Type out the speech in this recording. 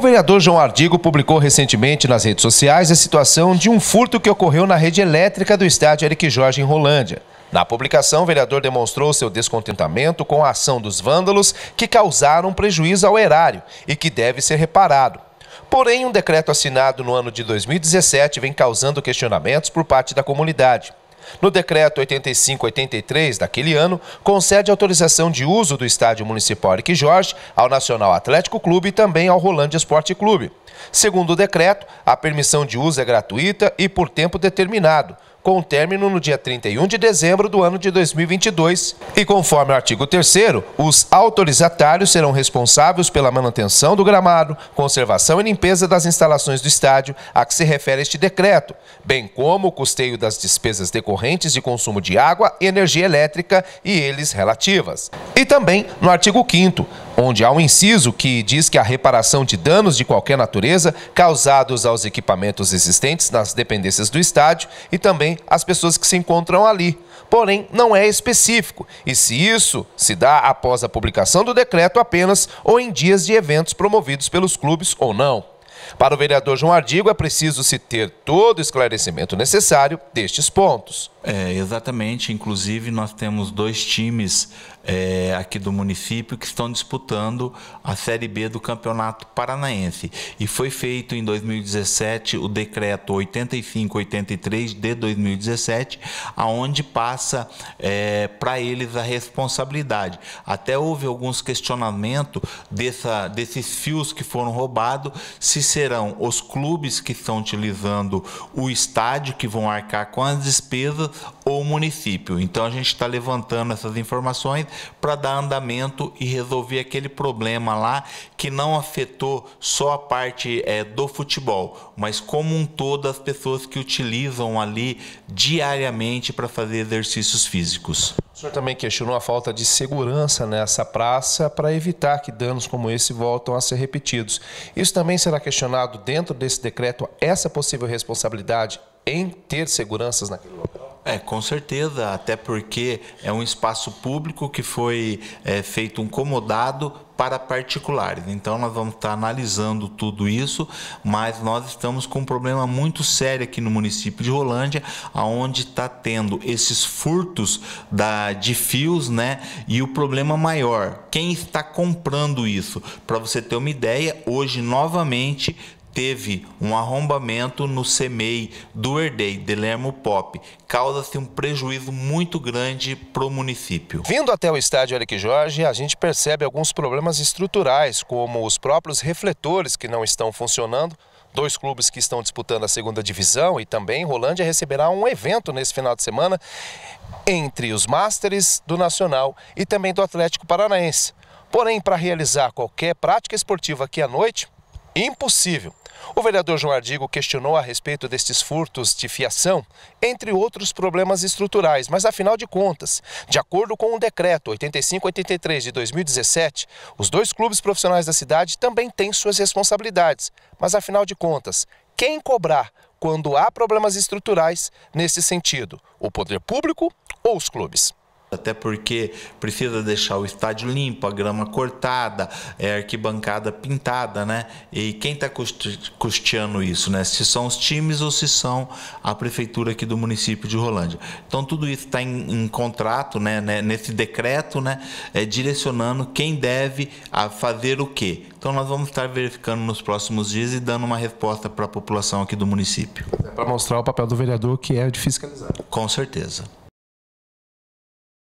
O vereador João Ardigo publicou recentemente nas redes sociais a situação de um furto que ocorreu na rede elétrica do estádio Eric Jorge em Rolândia. Na publicação, o vereador demonstrou seu descontentamento com a ação dos vândalos que causaram prejuízo ao erário e que deve ser reparado. Porém, um decreto assinado no ano de 2017 vem causando questionamentos por parte da comunidade. No decreto 8583 daquele ano, concede autorização de uso do estádio municipal Eric Jorge ao Nacional Atlético Clube e também ao Rolândia Esporte Clube. Segundo o decreto, a permissão de uso é gratuita e por tempo determinado, com término no dia 31 de dezembro do ano de 2022. E conforme o artigo 3 os autorizatários serão responsáveis pela manutenção do gramado, conservação e limpeza das instalações do estádio a que se refere este decreto, bem como o custeio das despesas decorrentes de consumo de água e energia elétrica e eles relativas. E também no artigo 5 onde há um inciso que diz que a reparação de danos de qualquer natureza causados aos equipamentos existentes nas dependências do estádio e também às pessoas que se encontram ali. Porém, não é específico, e se isso se dá após a publicação do decreto apenas ou em dias de eventos promovidos pelos clubes ou não. Para o vereador João Ardigo, é preciso se ter todo o esclarecimento necessário destes pontos. É, exatamente. Inclusive, nós temos dois times é, aqui do município que estão disputando a Série B do Campeonato Paranaense. E foi feito em 2017 o decreto 8583 de 2017, aonde passa é, para eles a responsabilidade. Até houve alguns questionamentos dessa, desses fios que foram roubados, se serão os clubes que estão utilizando o estádio que vão arcar com as despesas Estado ou município. Então a gente está levantando essas informações para dar andamento e resolver aquele problema lá que não afetou só a parte é, do futebol, mas como um todo as pessoas que utilizam ali diariamente para fazer exercícios físicos. O senhor também questionou a falta de segurança nessa praça para evitar que danos como esse voltam a ser repetidos. Isso também será questionado dentro desse decreto, essa possível responsabilidade em ter seguranças naquele local? É, com certeza, até porque é um espaço público que foi é, feito um comodado para particulares. Então nós vamos estar analisando tudo isso, mas nós estamos com um problema muito sério aqui no município de Rolândia, aonde está tendo esses furtos da, de fios, né? E o problema maior, quem está comprando isso? Para você ter uma ideia, hoje novamente teve um arrombamento no CMEI do Herdei de Lermo Pop. Causa-se um prejuízo muito grande para o município. Vindo até o estádio Eric Jorge, a gente percebe alguns problemas estruturais, como os próprios refletores que não estão funcionando. Dois clubes que estão disputando a segunda divisão e também Rolândia receberá um evento nesse final de semana entre os Masters do Nacional e também do Atlético Paranaense. Porém, para realizar qualquer prática esportiva aqui à noite, impossível. O vereador João Ardigo questionou a respeito destes furtos de fiação, entre outros problemas estruturais, mas afinal de contas, de acordo com o decreto 8583 de 2017, os dois clubes profissionais da cidade também têm suas responsabilidades, mas afinal de contas, quem cobrar quando há problemas estruturais nesse sentido? O poder público ou os clubes? até porque precisa deixar o estádio limpo, a grama cortada, é, a arquibancada pintada, né? E quem está custeando isso, né? Se são os times ou se são a prefeitura aqui do município de Rolândia. Então tudo isso está em, em, contrato, né? né? Nesse decreto, né? É, direcionando quem deve a fazer o quê. Então nós vamos estar verificando nos próximos dias e dando uma resposta para a população aqui do município. É para mostrar o papel do vereador que é de fiscalizar. Com certeza.